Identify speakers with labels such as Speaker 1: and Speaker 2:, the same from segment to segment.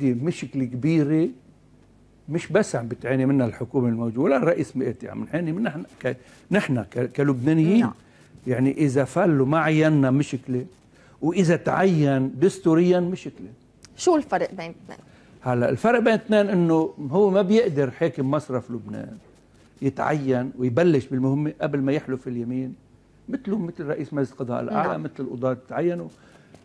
Speaker 1: دي مشكلة كبيرة مش بس عم بتعاني منها الحكومة الموجودة ولا الرئيس مئتي عم نعاني منها نحن ك... نحن ك... كلبنانيين نعم. يعني إذا فلوا ما عينا مشكلة وإذا تعين دستوريا مشكلة
Speaker 2: شو الفرق بين الاثنين؟
Speaker 1: هلا الفرق بين الاثنين انه هو ما بيقدر حاكم مصرف لبنان يتعين ويبلش بالمهمة قبل ما يحلف اليمين مثله مثل رئيس مجلس القضاء الأعلى نعم. مثل القضاة تعينوا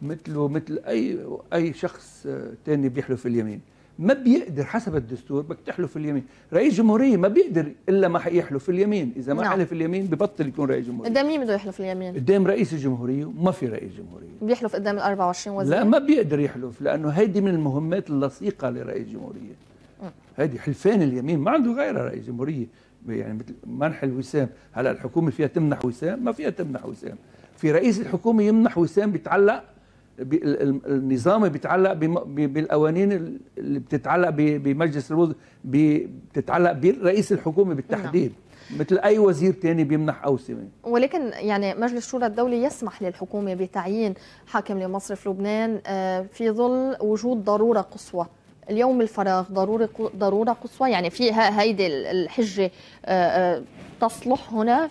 Speaker 1: مثله مثل اي اي شخص آه، تاني بيحلف اليمين ما بيقدر حسب الدستور بدك تحلف اليمين رئيس جمهوريه ما بيقدر الا ما يحلف اليمين اذا ما نعم. حلف اليمين ببطل يكون رئيس جمهوريه
Speaker 2: قدام مين بده يحلف اليمين
Speaker 1: قدام رئيس الجمهوريه وما في رئيس جمهوريه
Speaker 2: بيحلف قدام ال 24 وزير لا
Speaker 1: ما بيقدر يحلف لانه هيدي من المهمات اللصيقه لرئيس جمهوريه هيدي حلفان اليمين ما عنده غيرها رئيس جمهوريه يعني مثل منح الوسام هلا الحكومه فيها تمنح وسام ما فيها تمنح وسام في رئيس الحكومه يمنح وسام بيتعلق النظام بيتعلق بالقوانين اللي بتتعلق بمجلس الوزراء بتتعلق برئيس الحكومه بالتحديد نعم. مثل اي وزير تاني بيمنح اوسمه
Speaker 2: ولكن يعني مجلس الشورى الدولي يسمح للحكومه بتعيين حاكم لمصرف لبنان آه، في ظل وجود ضروره قصوى اليوم الفراغ ضروري ضروره قصوى يعني في هيدي الحجه آه، آه، تصلح هنا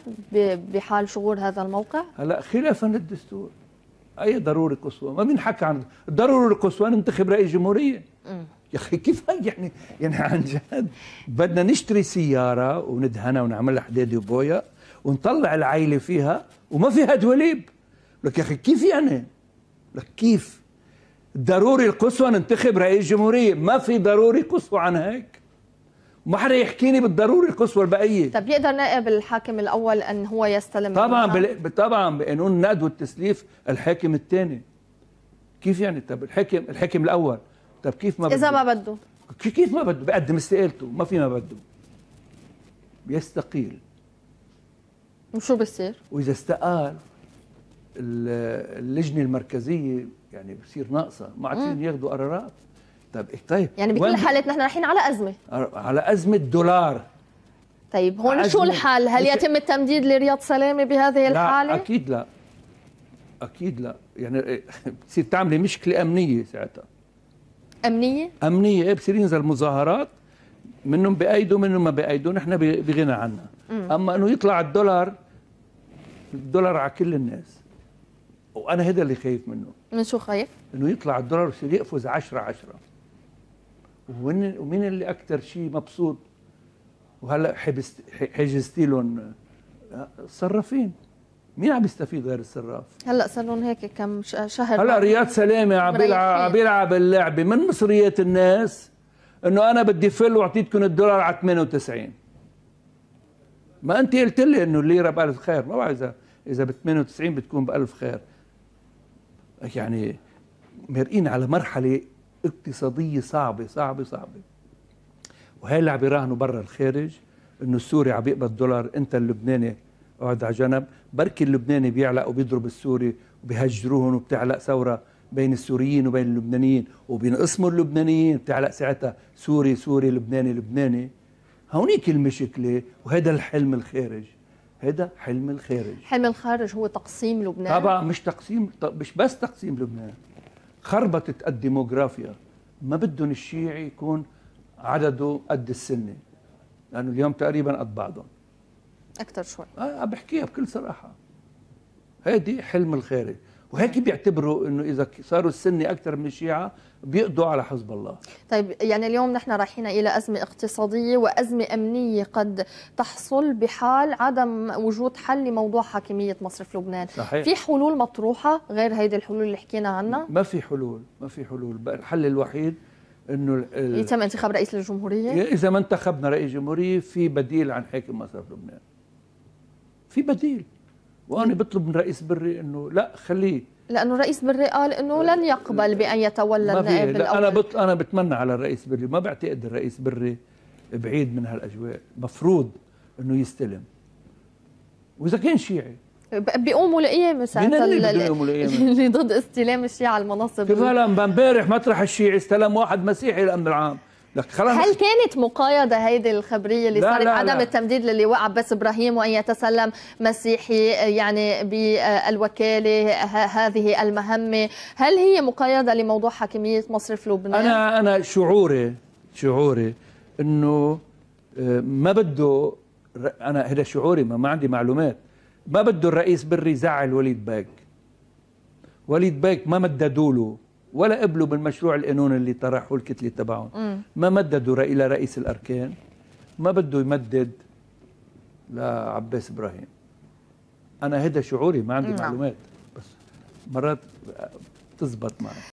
Speaker 2: بحال شغور هذا الموقع
Speaker 1: هلا خلافا للدستور اي ضروري قصوى ما حكى عن ضروري القصوى ننتخب رئيس جمهوريه يا اخي كيف هي يعني يعني عن جد بدنا نشتري سياره وندهنها ونعمل لها حديد وبويا ونطلع العيله فيها وما فيها دوليب لك يا اخي كيف يعني لك كيف ضروري القصوى ننتخب رئيس جمهوريه ما في ضروري قصوى عن هيك ما حدا يحكيني بالضروري القصوى البقيه
Speaker 2: طب يقدر نائب الحاكم الاول ان هو يستلم طبعا بل...
Speaker 1: طبعا بقانون النقد والتسليف الحاكم الثاني كيف يعني طب الحاكم الحاكم الاول طب كيف ما بده اذا ما بده كيف ما بده بقدم استقالته ما في ما بده بيستقيل
Speaker 2: وشو بصير
Speaker 1: واذا استقال اللجنه المركزيه يعني بصير ناقصه ما عاد ياخذوا قرارات طيب طيب يعني بكل حالات
Speaker 2: نحن رايحين على ازمه
Speaker 1: على ازمه دولار
Speaker 2: طيب هون شو الحل؟ هل يتم التمديد لرياض سلامه بهذه الحاله؟ لا
Speaker 1: اكيد لا اكيد لا يعني إيه، بتصير تعملي مشكله امنيه ساعتها امنيه؟ امنيه ايه بصير ينزل مظاهرات منهم بايدوا منهم ما بايدوا نحن بغنى عنها اما انه يطلع الدولار الدولار على كل الناس وانا هذا اللي خايف منه من شو خايف؟ انه يطلع الدولار ويصير يقفز 10 10 ومن ومين اللي اكثر شيء مبسوط وهلا حبست حجزتي لهم آه، صرافين مين عم يستفيد غير الصراف؟
Speaker 2: هلا صار لهم هيك كم شهر هلا رياض
Speaker 1: سلامه عم بيلعب عم بيلعب اللعبه من مصريات الناس انه انا بدي فل واعطيتكم الدولار على 98 ما انت قلت لي انه الليره ب 1000 خير ما بعرف اذا اذا ب 98 بتكون ب 1000 خير يعني مرقين على مرحله اقتصادية صعبة صعبة صعبة وهي اللي عم يراهنوا برا الخارج انه السوري عم يقبض دولار انت اللبناني اقعد على جنب بركي اللبناني بيعلق وبيضرب السوري وبيهجروهم وبتعلق ثوره بين السوريين وبين اللبنانيين وبينقسموا اللبنانيين بتعلق ساعتها سوري سوري لبناني لبناني هونيك المشكله وهذا الحلم الخارج هذا حلم الخارج
Speaker 2: حلم الخارج هو تقسيم لبنان طبعا
Speaker 1: مش تقسيم مش بس تقسيم لبنان خربطت الديموغرافيا ما بدهم الشيعي يكون عدده قد السنه لانه يعني اليوم تقريبا قد بعضهم اكثر شوي اه بحكيها بكل صراحه هيدي حلم الخارج وهيك بيعتبروا انه اذا صاروا السنه اكثر من الشيعه بيقضوا على حزب الله
Speaker 2: طيب يعني اليوم نحن رايحين الى ازمه اقتصاديه وازمه امنيه قد تحصل بحال عدم وجود حل لموضوع حاكميه مصرف لبنان صحيح. في حلول مطروحه غير هيدي الحلول اللي حكينا عنها
Speaker 1: ما في حلول ما في حلول الحل الوحيد انه يتم
Speaker 2: انتخاب رئيس الجمهوريه إيه، اذا
Speaker 1: ما انتخبنا رئيس جمهوريه في بديل عن حاكم مصرف لبنان في بديل وانا بطلب من رئيس بري انه لا خليه
Speaker 2: لانه رئيس بري قال انه لن يقبل بان يتولى النائب الاول
Speaker 1: انا بط... انا بتمنى على الرئيس بري ما بعتقد الرئيس بري بعيد من هالاجواء مفروض انه يستلم واذا كان شيعي
Speaker 2: بيقوموا لقيام ساعتها اللي ضد استلام الشيعة المناصب كيف هلا
Speaker 1: امبارح مطرح الشيعي استلم واحد مسيحي الامن العام هل
Speaker 2: كانت مقايضه هيدي الخبريه اللي صارت عدم لا. التمديد للي وقع بس ابراهيم وان يتسلم مسيحي يعني بالوكاله هذه المهمه هل هي مقايضه لموضوع حاكميه مصرف لبنان انا
Speaker 1: انا شعوري شعوري انه آه، ما بده انا هذا شعوري ما, ما عندي معلومات ما بده الرئيس بري زعل وليد باك وليد باك ما مددوا له ولا قبلوا بالمشروع القانون اللي طرحه الكتله تبعهم ما مددوا الى رئيس الاركان ما بده يمدد لعباس ابراهيم انا هذا شعوري ما عندي نعم. معلومات بس مرات تزبط معي